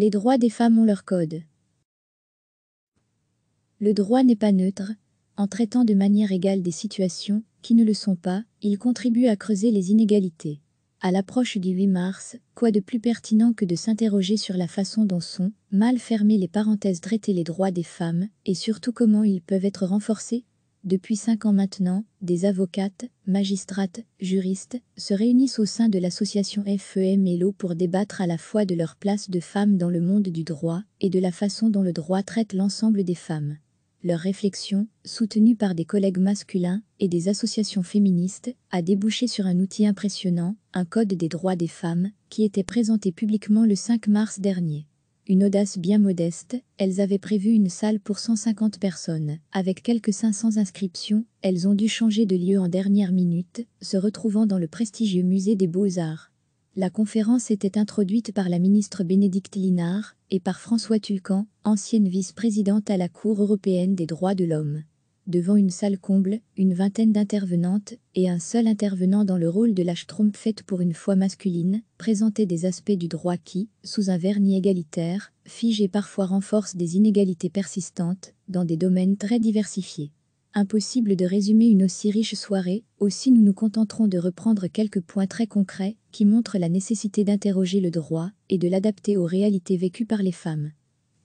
Les droits des femmes ont leur code. Le droit n'est pas neutre, en traitant de manière égale des situations qui ne le sont pas, il contribue à creuser les inégalités. À l'approche du 8 mars, quoi de plus pertinent que de s'interroger sur la façon dont sont, mal fermées les parenthèses traitées les droits des femmes, et surtout comment ils peuvent être renforcés depuis cinq ans maintenant, des avocates, magistrates, juristes se réunissent au sein de l'association e l'O pour débattre à la fois de leur place de femmes dans le monde du droit et de la façon dont le droit traite l'ensemble des femmes. Leur réflexion, soutenue par des collègues masculins et des associations féministes, a débouché sur un outil impressionnant, un code des droits des femmes, qui était présenté publiquement le 5 mars dernier une audace bien modeste, elles avaient prévu une salle pour 150 personnes. Avec quelques 500 inscriptions, elles ont dû changer de lieu en dernière minute, se retrouvant dans le prestigieux musée des Beaux-Arts. La conférence était introduite par la ministre Bénédicte Linard et par François Tulcan, ancienne vice-présidente à la Cour européenne des droits de l'homme devant une salle comble, une vingtaine d'intervenantes et un seul intervenant dans le rôle de la faite pour une fois masculine, présentait des aspects du droit qui, sous un vernis égalitaire, fige et parfois renforce des inégalités persistantes dans des domaines très diversifiés. Impossible de résumer une aussi riche soirée, aussi nous nous contenterons de reprendre quelques points très concrets qui montrent la nécessité d'interroger le droit et de l'adapter aux réalités vécues par les femmes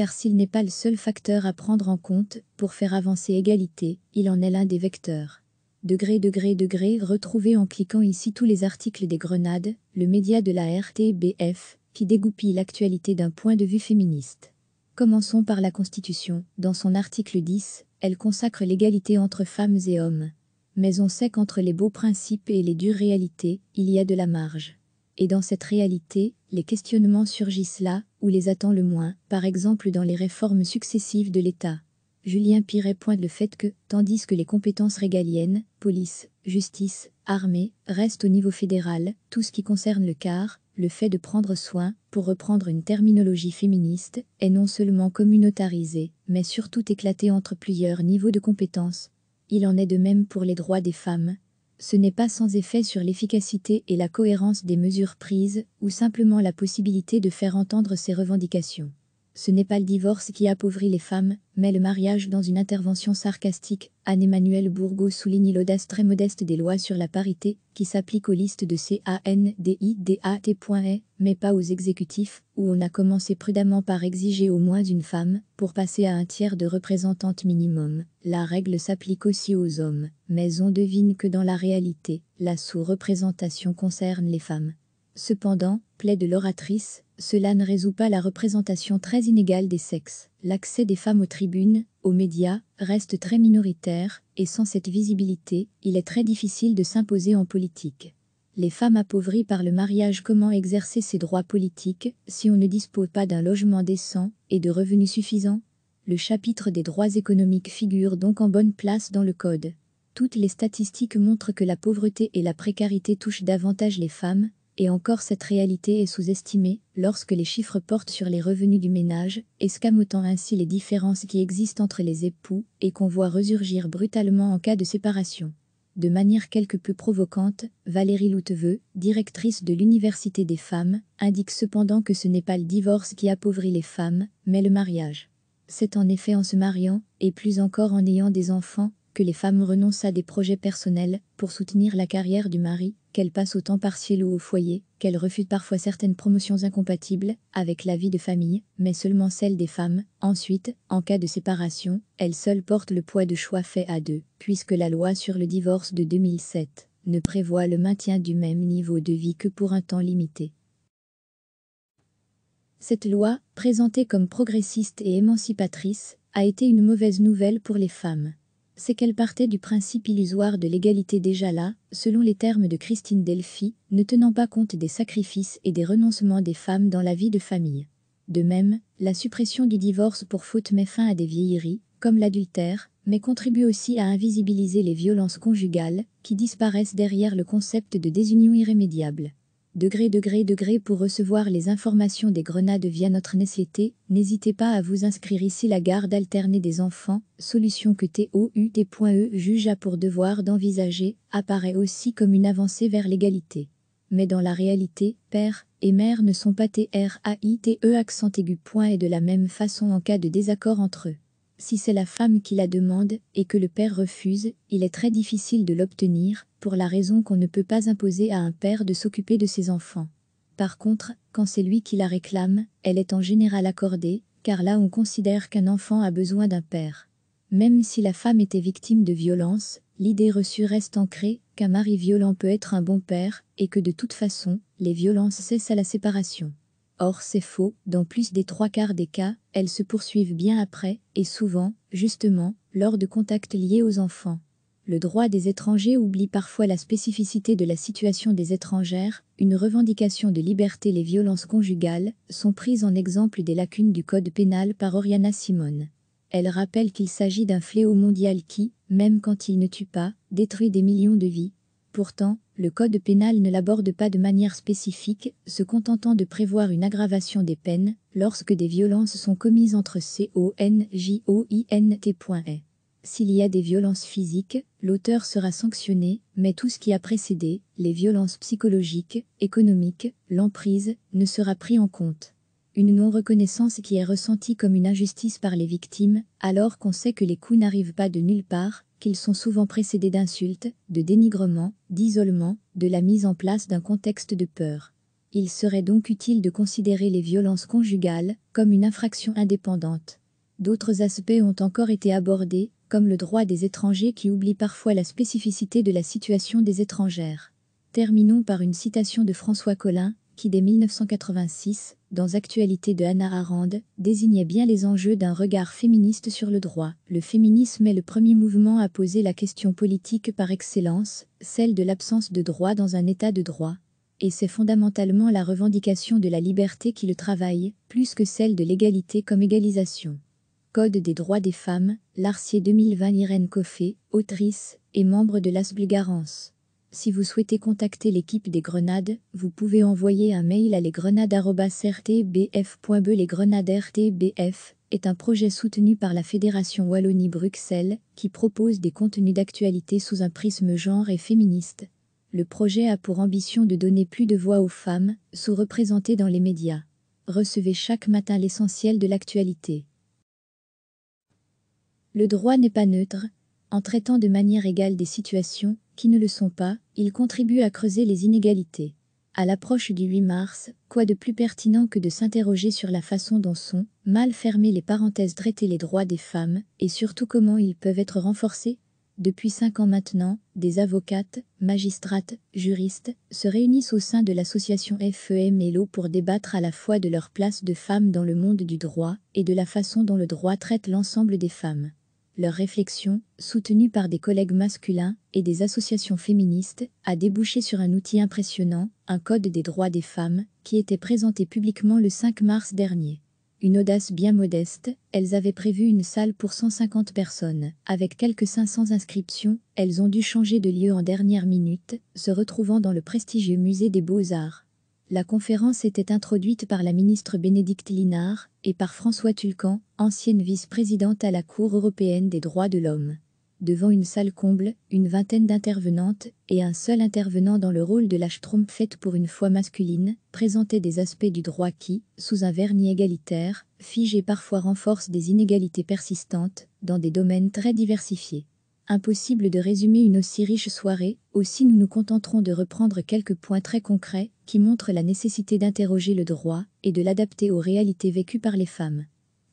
car s'il n'est pas le seul facteur à prendre en compte pour faire avancer égalité, il en est l'un des vecteurs. Degré, degré, degré, retrouvez en cliquant ici tous les articles des Grenades, le média de la RTBF, qui dégoupille l'actualité d'un point de vue féministe. Commençons par la Constitution, dans son article 10, elle consacre l'égalité entre femmes et hommes. Mais on sait qu'entre les beaux principes et les dures réalités, il y a de la marge. Et dans cette réalité, les questionnements surgissent là où les attend le moins, par exemple dans les réformes successives de l'État. Julien Piret pointe le fait que, tandis que les compétences régaliennes, police, justice, armée, restent au niveau fédéral, tout ce qui concerne le car, le fait de prendre soin, pour reprendre une terminologie féministe, est non seulement communautarisé, mais surtout éclaté entre plusieurs niveaux de compétences. Il en est de même pour les droits des femmes, ce n'est pas sans effet sur l'efficacité et la cohérence des mesures prises, ou simplement la possibilité de faire entendre ses revendications. Ce n'est pas le divorce qui appauvrit les femmes, mais le mariage dans une intervention sarcastique, Anne-Emmanuelle Bourgault souligne l'audace très modeste des lois sur la parité, qui s'appliquent aux listes de CANDIDAT.E, mais pas aux exécutifs, où on a commencé prudemment par exiger au moins une femme, pour passer à un tiers de représentante minimum. La règle s'applique aussi aux hommes, mais on devine que dans la réalité, la sous-représentation concerne les femmes. Cependant, plaide l'oratrice, cela ne résout pas la représentation très inégale des sexes. L'accès des femmes aux tribunes, aux médias, reste très minoritaire, et sans cette visibilité, il est très difficile de s'imposer en politique. Les femmes appauvries par le mariage, comment exercer ses droits politiques si on ne dispose pas d'un logement décent et de revenus suffisants Le chapitre des droits économiques figure donc en bonne place dans le Code. Toutes les statistiques montrent que la pauvreté et la précarité touchent davantage les femmes, et encore cette réalité est sous-estimée lorsque les chiffres portent sur les revenus du ménage, escamotant ainsi les différences qui existent entre les époux et qu'on voit resurgir brutalement en cas de séparation. De manière quelque peu provocante, Valérie Louteveux, directrice de l'Université des femmes, indique cependant que ce n'est pas le divorce qui appauvrit les femmes, mais le mariage. C'est en effet en se mariant, et plus encore en ayant des enfants, que les femmes renoncent à des projets personnels pour soutenir la carrière du mari, qu'elle passe au temps partiel ou au foyer, qu'elle refute parfois certaines promotions incompatibles avec la vie de famille, mais seulement celle des femmes. Ensuite, en cas de séparation, elle seule porte le poids de choix fait à deux, puisque la loi sur le divorce de 2007 ne prévoit le maintien du même niveau de vie que pour un temps limité. Cette loi, présentée comme progressiste et émancipatrice, a été une mauvaise nouvelle pour les femmes c'est qu'elle partait du principe illusoire de l'égalité déjà là, selon les termes de Christine Delphi, ne tenant pas compte des sacrifices et des renoncements des femmes dans la vie de famille. De même, la suppression du divorce pour faute met fin à des vieilleries, comme l'adultère, mais contribue aussi à invisibiliser les violences conjugales, qui disparaissent derrière le concept de désunion irrémédiable degré degré degré pour recevoir les informations des grenades via notre nécessité, n'hésitez pas à vous inscrire ici la garde alternée des enfants, solution que TOUT.E juge à pour devoir d'envisager, apparaît aussi comme une avancée vers l'égalité. Mais dans la réalité, père et mère ne sont pas TRAITE accent aigu point et de la même façon en cas de désaccord entre eux. Si c'est la femme qui la demande et que le père refuse, il est très difficile de l'obtenir, pour la raison qu'on ne peut pas imposer à un père de s'occuper de ses enfants. Par contre, quand c'est lui qui la réclame, elle est en général accordée, car là on considère qu'un enfant a besoin d'un père. Même si la femme était victime de violence, l'idée reçue reste ancrée qu'un mari violent peut être un bon père, et que de toute façon, les violences cessent à la séparation. Or c'est faux, dans plus des trois quarts des cas, elles se poursuivent bien après, et souvent, justement, lors de contacts liés aux enfants. Le droit des étrangers oublie parfois la spécificité de la situation des étrangères, une revendication de liberté les violences conjugales sont prises en exemple des lacunes du code pénal par Oriana Simone. Elle rappelle qu'il s'agit d'un fléau mondial qui, même quand il ne tue pas, détruit des millions de vies, Pourtant, le Code pénal ne l'aborde pas de manière spécifique, se contentant de prévoir une aggravation des peines lorsque des violences sont commises entre conjoint.e. S'il y a des violences physiques, l'auteur sera sanctionné, mais tout ce qui a précédé, les violences psychologiques, économiques, l'emprise, ne sera pris en compte une non-reconnaissance qui est ressentie comme une injustice par les victimes, alors qu'on sait que les coups n'arrivent pas de nulle part, qu'ils sont souvent précédés d'insultes, de dénigrements, d'isolement, de la mise en place d'un contexte de peur. Il serait donc utile de considérer les violences conjugales comme une infraction indépendante. D'autres aspects ont encore été abordés, comme le droit des étrangers qui oublie parfois la spécificité de la situation des étrangères. Terminons par une citation de François Collin, qui dès 1986, dans Actualité de Hannah Arendt, désignait bien les enjeux d'un regard féministe sur le droit. Le féminisme est le premier mouvement à poser la question politique par excellence, celle de l'absence de droit dans un état de droit, et c'est fondamentalement la revendication de la liberté qui le travaille, plus que celle de l'égalité comme égalisation. Code des droits des femmes, Larcier 2020 Irène Coffé, autrice et membre de Garance. Si vous souhaitez contacter l'équipe des Grenades, vous pouvez envoyer un mail à lesgrenades.rtbf.be. Les Grenades RTBF est un projet soutenu par la Fédération Wallonie-Bruxelles qui propose des contenus d'actualité sous un prisme genre et féministe. Le projet a pour ambition de donner plus de voix aux femmes, sous-représentées dans les médias. Recevez chaque matin l'essentiel de l'actualité. Le droit n'est pas neutre, en traitant de manière égale des situations qui ne le sont pas, il contribue à creuser les inégalités. À l'approche du 8 mars, quoi de plus pertinent que de s'interroger sur la façon dont sont, mal fermées les parenthèses traitées les droits des femmes, et surtout comment ils peuvent être renforcés Depuis cinq ans maintenant, des avocates, magistrates, juristes, se réunissent au sein de l'association FEM mello pour débattre à la fois de leur place de femmes dans le monde du droit et de la façon dont le droit traite l'ensemble des femmes. Leur réflexion, soutenue par des collègues masculins et des associations féministes, a débouché sur un outil impressionnant, un Code des droits des femmes, qui était présenté publiquement le 5 mars dernier. Une audace bien modeste, elles avaient prévu une salle pour 150 personnes. Avec quelques 500 inscriptions, elles ont dû changer de lieu en dernière minute, se retrouvant dans le prestigieux musée des beaux-arts. La conférence était introduite par la ministre Bénédicte Linard et par François Tulcan, ancienne vice-présidente à la Cour européenne des droits de l'homme. Devant une salle comble, une vingtaine d'intervenantes et un seul intervenant dans le rôle de la faite pour une fois masculine présentait des aspects du droit qui, sous un vernis égalitaire, fige et parfois renforce des inégalités persistantes dans des domaines très diversifiés. Impossible de résumer une aussi riche soirée, aussi nous nous contenterons de reprendre quelques points très concrets qui montrent la nécessité d'interroger le droit et de l'adapter aux réalités vécues par les femmes.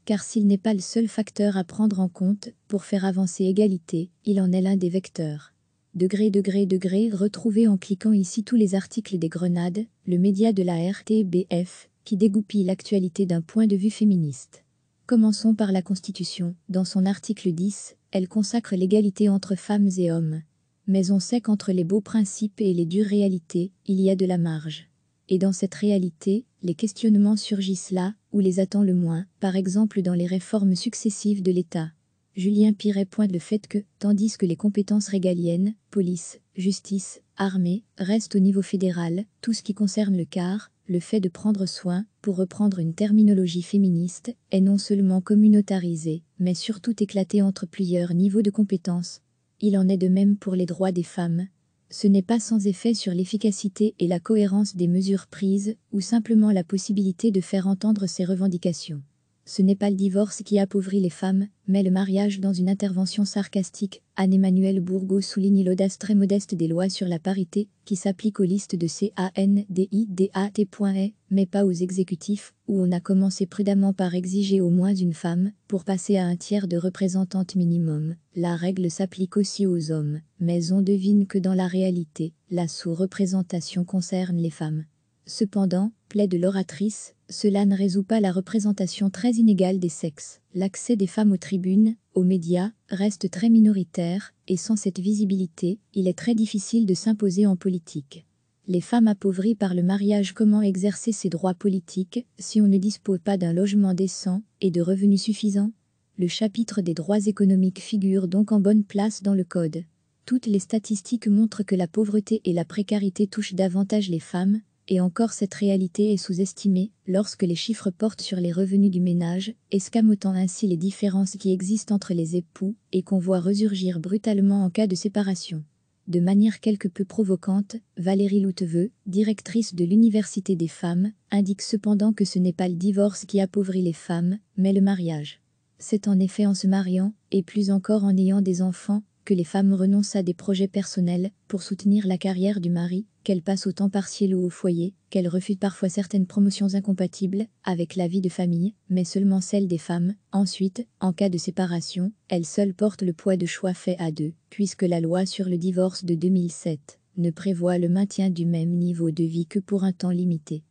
Car s'il n'est pas le seul facteur à prendre en compte pour faire avancer égalité, il en est l'un des vecteurs. Degré, degré, degré, retrouvez en cliquant ici tous les articles des Grenades, le média de la RTBF, qui dégoupille l'actualité d'un point de vue féministe. Commençons par la Constitution. Dans son article 10, elle consacre l'égalité entre femmes et hommes. Mais on sait qu'entre les beaux principes et les dures réalités, il y a de la marge. Et dans cette réalité, les questionnements surgissent là où les attend le moins, par exemple dans les réformes successives de l'État. Julien Piret pointe le fait que, tandis que les compétences régaliennes, police, justice, armée, restent au niveau fédéral, tout ce qui concerne le quart, le fait de prendre soin, pour reprendre une terminologie féministe, est non seulement communautarisé, mais surtout éclaté entre plusieurs niveaux de compétences. Il en est de même pour les droits des femmes. Ce n'est pas sans effet sur l'efficacité et la cohérence des mesures prises, ou simplement la possibilité de faire entendre ces revendications. Ce n'est pas le divorce qui appauvrit les femmes, mais le mariage dans une intervention sarcastique, Anne-Emmanuelle Bourgault souligne l'audace très modeste des lois sur la parité, qui s'appliquent aux listes de CANDIDAT.E, mais pas aux exécutifs, où on a commencé prudemment par exiger au moins une femme, pour passer à un tiers de représentante minimum. La règle s'applique aussi aux hommes, mais on devine que dans la réalité, la sous-représentation concerne les femmes. Cependant, plaide l'oratrice, cela ne résout pas la représentation très inégale des sexes. L'accès des femmes aux tribunes, aux médias, reste très minoritaire, et sans cette visibilité, il est très difficile de s'imposer en politique. Les femmes appauvries par le mariage, comment exercer ces droits politiques si on ne dispose pas d'un logement décent et de revenus suffisants Le chapitre des droits économiques figure donc en bonne place dans le Code. Toutes les statistiques montrent que la pauvreté et la précarité touchent davantage les femmes, et encore cette réalité est sous-estimée lorsque les chiffres portent sur les revenus du ménage, escamotant ainsi les différences qui existent entre les époux et qu'on voit resurgir brutalement en cas de séparation. De manière quelque peu provocante, Valérie Louteveux, directrice de l'Université des femmes, indique cependant que ce n'est pas le divorce qui appauvrit les femmes, mais le mariage. C'est en effet en se mariant, et plus encore en ayant des enfants, que les femmes renoncent à des projets personnels pour soutenir la carrière du mari, qu'elles passent au temps partiel ou au foyer, qu'elles refusent parfois certaines promotions incompatibles avec la vie de famille, mais seulement celle des femmes. Ensuite, en cas de séparation, elles seules portent le poids de choix fait à deux, puisque la loi sur le divorce de 2007 ne prévoit le maintien du même niveau de vie que pour un temps limité.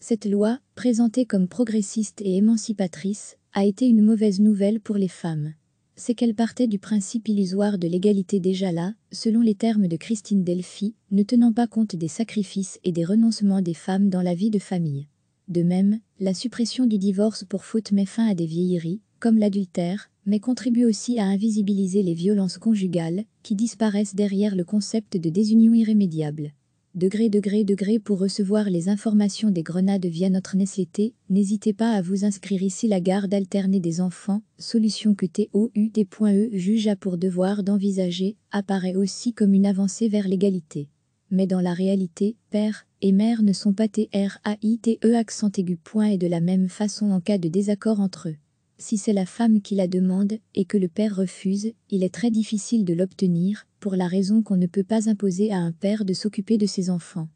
Cette loi, présentée comme progressiste et émancipatrice, a été une mauvaise nouvelle pour les femmes c'est qu'elle partait du principe illusoire de l'égalité déjà là, selon les termes de Christine Delphi, ne tenant pas compte des sacrifices et des renoncements des femmes dans la vie de famille. De même, la suppression du divorce pour faute met fin à des vieilleries, comme l'adultère, mais contribue aussi à invisibiliser les violences conjugales, qui disparaissent derrière le concept de désunion irrémédiable degré degré degré pour recevoir les informations des grenades via notre nécessité, n'hésitez pas à vous inscrire ici la garde alternée des enfants, solution que TOUD.E juge à pour devoir d'envisager, apparaît aussi comme une avancée vers l'égalité. Mais dans la réalité, père et mère ne sont pas TRAITE accent aigu point et de la même façon en cas de désaccord entre eux. Si c'est la femme qui la demande et que le père refuse, il est très difficile de l'obtenir, pour la raison qu'on ne peut pas imposer à un père de s'occuper de ses enfants.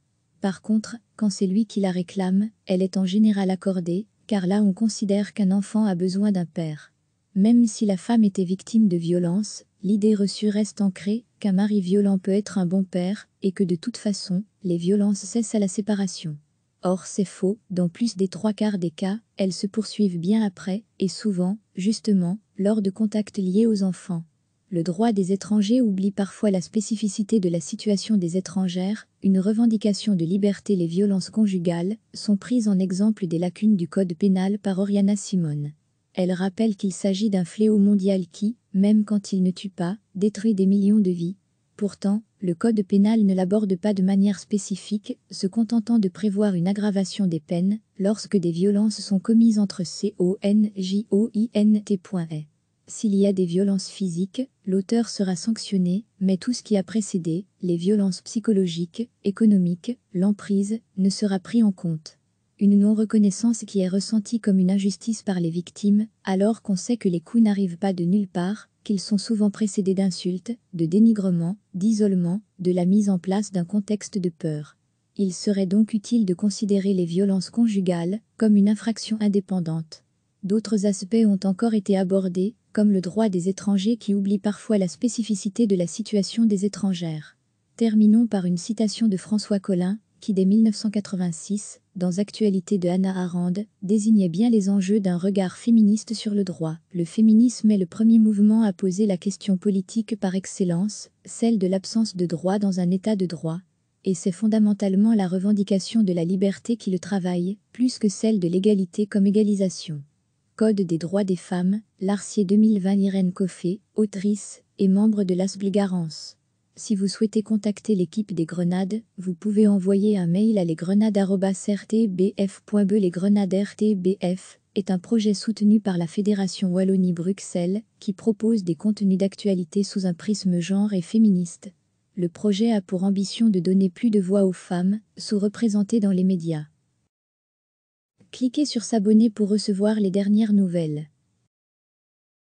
Par contre, quand c'est lui qui la réclame, elle est en général accordée, car là on considère qu'un enfant a besoin d'un père. Même si la femme était victime de violence, l'idée reçue reste ancrée qu'un mari violent peut être un bon père, et que de toute façon, les violences cessent à la séparation. Or c'est faux, dans plus des trois quarts des cas, elles se poursuivent bien après, et souvent, justement, lors de contacts liés aux enfants. Le droit des étrangers oublie parfois la spécificité de la situation des étrangères, une revendication de liberté les violences conjugales, sont prises en exemple des lacunes du code pénal par Oriana Simone. Elle rappelle qu'il s'agit d'un fléau mondial qui, même quand il ne tue pas, détruit des millions de vies. Pourtant, le Code pénal ne l'aborde pas de manière spécifique, se contentant de prévoir une aggravation des peines lorsque des violences sont commises entre conjoint.e. S'il y a des violences physiques, l'auteur sera sanctionné, mais tout ce qui a précédé, les violences psychologiques, économiques, l'emprise, ne sera pris en compte. Une non-reconnaissance qui est ressentie comme une injustice par les victimes, alors qu'on sait que les coups n'arrivent pas de nulle part, qu'ils sont souvent précédés d'insultes, de dénigrements, d'isolement, de la mise en place d'un contexte de peur. Il serait donc utile de considérer les violences conjugales comme une infraction indépendante. D'autres aspects ont encore été abordés, comme le droit des étrangers qui oublie parfois la spécificité de la situation des étrangères. Terminons par une citation de François Collin, qui dès 1986 dans Actualité de Hannah Arendt, désignait bien les enjeux d'un regard féministe sur le droit. Le féminisme est le premier mouvement à poser la question politique par excellence, celle de l'absence de droit dans un état de droit, et c'est fondamentalement la revendication de la liberté qui le travaille, plus que celle de l'égalité comme égalisation. Code des droits des femmes, Larcier 2020 Irène Coffé, autrice et membre de Garance. Si vous souhaitez contacter l'équipe des Grenades, vous pouvez envoyer un mail à lesgrenades.rtbf.be. Les Grenades RTBF est un projet soutenu par la Fédération Wallonie-Bruxelles qui propose des contenus d'actualité sous un prisme genre et féministe. Le projet a pour ambition de donner plus de voix aux femmes, sous-représentées dans les médias. Cliquez sur S'abonner pour recevoir les dernières nouvelles.